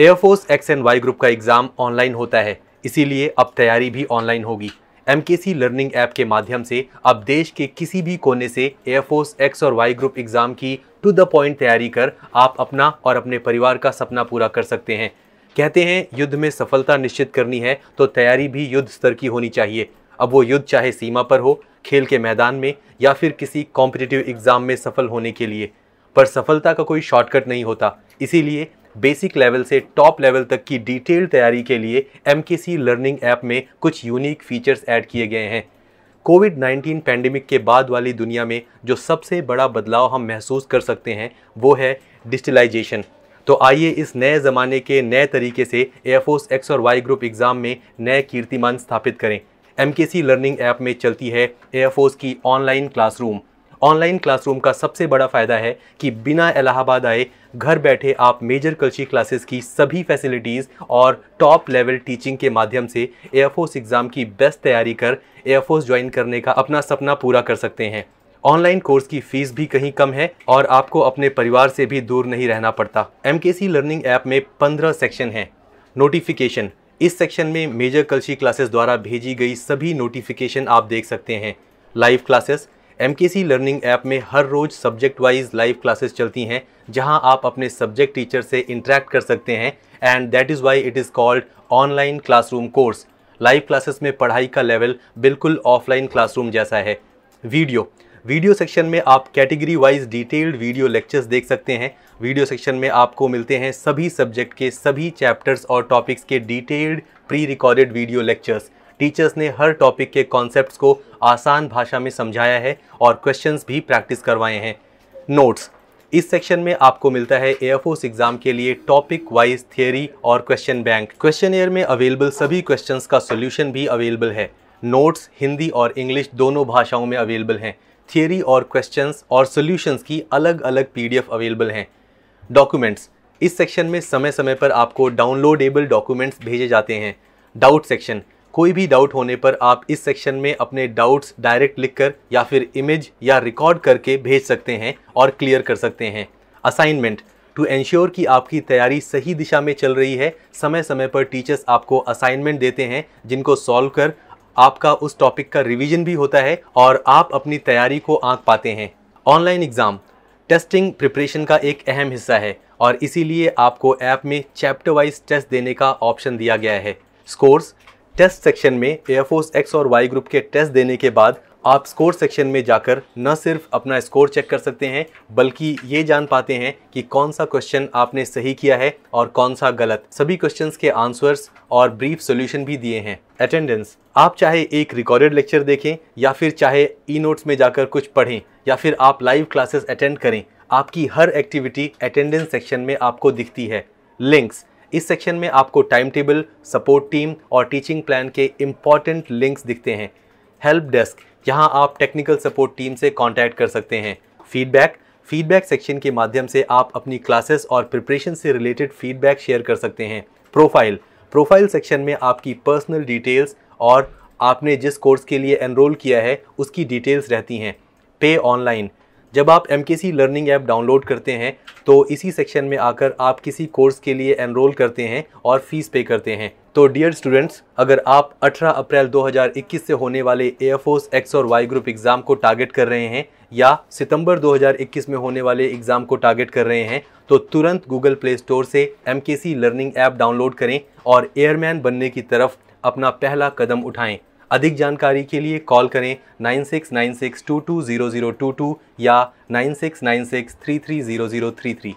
air force X and Y group का exam online होता है इसीलिए अब तैयारी भी ऑनलाइन होगी एम लर्निंग ऐप के माध्यम से अब देश के किसी भी कोने से एयरफोर्स एक्स और वाई ग्रुप एग्ज़ाम की टू द पॉइंट तैयारी कर आप अपना और अपने परिवार का सपना पूरा कर सकते हैं कहते हैं युद्ध में सफलता निश्चित करनी है तो तैयारी भी युद्ध स्तर की होनी चाहिए अब वो युद्ध चाहे सीमा पर हो खेल के मैदान में या फिर किसी कॉम्पिटिटिव एग्ज़ाम में सफल होने के लिए पर सफलता का कोई शॉर्टकट नहीं होता इसीलिए बेसिक लेवल से टॉप लेवल तक की डिटेल तैयारी के लिए एम लर्निंग ऐप में कुछ यूनिक फीचर्स ऐड किए गए हैं कोविड 19 पैंडमिक के बाद वाली दुनिया में जो सबसे बड़ा बदलाव हम महसूस कर सकते हैं वो है डिजिटलाइजेशन तो आइए इस नए ज़माने के नए तरीके से एयरफोर्स एक्स और वाई ग्रुप एग्ज़ाम में नए कीर्तिमान स्थापित करें एम लर्निंग ऐप में चलती है एयरफोर्स की ऑनलाइन क्लासरूम ऑनलाइन क्लासरूम का सबसे बड़ा फ़ायदा है कि बिना इलाहाबाद आए घर बैठे आप मेजर कल्ची क्लासेस की सभी फैसिलिटीज़ और टॉप लेवल टीचिंग के माध्यम से एयरफोर्स एग्ज़ाम की बेस्ट तैयारी कर एयरफोर्स ज्वाइन करने का अपना सपना पूरा कर सकते हैं ऑनलाइन कोर्स की फीस भी कहीं कम है और आपको अपने परिवार से भी दूर नहीं रहना पड़ता एम लर्निंग ऐप में पंद्रह सेक्शन हैं नोटिफिकेशन इस सेक्शन में मेजर कल्ची क्लासेस द्वारा भेजी गई सभी नोटिफिकेशन आप देख सकते हैं live classes M learning app में हर रोज़ सब्जेक्ट वाइज लाइव क्लासेस चलती हैं जहां आप अपने सब्जेक्ट टीचर से इंटरेक्ट कर सकते हैं and that is why it is called online classroom course live classes में पढ़ाई का लेवल बिल्कुल ऑफलाइन क्लासरूम जैसा है वीडियो वीडियो सेक्शन में आप category wise detailed video lectures देख सकते हैं वीडियो सेक्शन में आपको मिलते हैं सभी सब्जेक्ट के सभी चैप्टर्स और टॉपिक्स के detailed pre recorded video lectures teachers ने हर टॉपिक के कॉन्सेप्ट को आसान भाषा में समझाया है और क्वेश्चन भी प्रैक्टिस करवाए हैं नोट्स इस सेक्शन में आपको मिलता है एयरफोर्स एग्जाम के लिए टॉपिक वाइज थियोरी और क्वेश्चन बैंक क्वेश्चन एयर में अवेलेबल सभी क्वेश्चंस का सॉल्यूशन भी अवेलेबल है नोट्स हिंदी और इंग्लिश दोनों भाषाओं में अवेलेबल हैं थियोरी और क्वेश्चंस और सॉल्यूशंस की अलग अलग पीडीएफ अवेलेबल हैं डॉक्यूमेंट्स इस सेक्शन में समय समय पर आपको डाउनलोडेबल डॉक्यूमेंट्स भेजे जाते हैं डाउट सेक्शन कोई भी डाउट होने पर आप इस सेक्शन में अपने डाउट्स डायरेक्ट लिखकर या फिर इमेज या रिकॉर्ड करके भेज सकते हैं और क्लियर कर सकते हैं असाइनमेंट टू एंश्योर कि आपकी तैयारी सही दिशा में चल रही है समय समय पर टीचर्स आपको असाइनमेंट देते हैं जिनको सॉल्व कर आपका उस टॉपिक का रिविजन भी होता है और आप अपनी तैयारी को आंक पाते हैं ऑनलाइन एग्ज़ाम टेस्टिंग प्रिपरेशन का एक अहम हिस्सा है और इसीलिए आपको ऐप में चैप्टर वाइज टेस्ट देने का ऑप्शन दिया गया है स्कोर्स टेस्ट सेक्शन में एयरफोर्स एक्स और वाई ग्रुप के टेस्ट देने के बाद आप स्कोर सेक्शन में जाकर न सिर्फ अपना स्कोर चेक कर सकते हैं बल्कि ये जान पाते हैं कि कौन सा क्वेश्चन आपने सही किया है और कौन सा गलत सभी क्वेश्चंस के आंसर्स और ब्रीफ सॉल्यूशन भी दिए हैं अटेंडेंस आप चाहे एक रिकॉर्डेड लेक्चर देखें या फिर चाहे ई नोट्स में जाकर कुछ पढ़ें या फिर आप लाइव क्लासेस अटेंड करें आपकी हर एक्टिविटी अटेंडेंस सेक्शन में आपको दिखती है लिंक्स इस सेक्शन में आपको टाइम टेबल सपोर्ट टीम और टीचिंग प्लान के इम्पॉर्टेंट लिंक्स दिखते हैं हेल्प डेस्क यहाँ आप टेक्निकल सपोर्ट टीम से कॉन्टैक्ट कर सकते हैं फीडबैक फीडबैक सेक्शन के माध्यम से आप अपनी क्लासेस और प्रिपरेशन से रिलेटेड फीडबैक शेयर कर सकते हैं प्रोफाइल प्रोफाइल सेक्शन में आपकी पर्सनल डिटेल्स और आपने जिस कोर्स के लिए एनरोल किया है उसकी डिटेल्स रहती हैं पे ऑनलाइन जब आप M K C learning app download करते हैं तो इसी सेक्शन में आकर आप किसी कोर्स के लिए एनरोल करते हैं और फीस पे करते हैं तो डियर स्टूडेंट्स अगर आप 18 अप्रैल 2021 से होने वाले एयरफोर्स एक्स और वाई ग्रुप एग्ज़ाम को टारगेट कर रहे हैं या सितंबर 2021 में होने वाले एग्ज़ाम को टारगेट कर रहे हैं तो तुरंत गूगल प्ले स्टोर से M K C learning app download करें और एयरमैन बनने की तरफ अपना पहला कदम उठाएं अधिक जानकारी के लिए कॉल करें nine six nine six two two zero zero two two या nine six nine six three three zero zero three three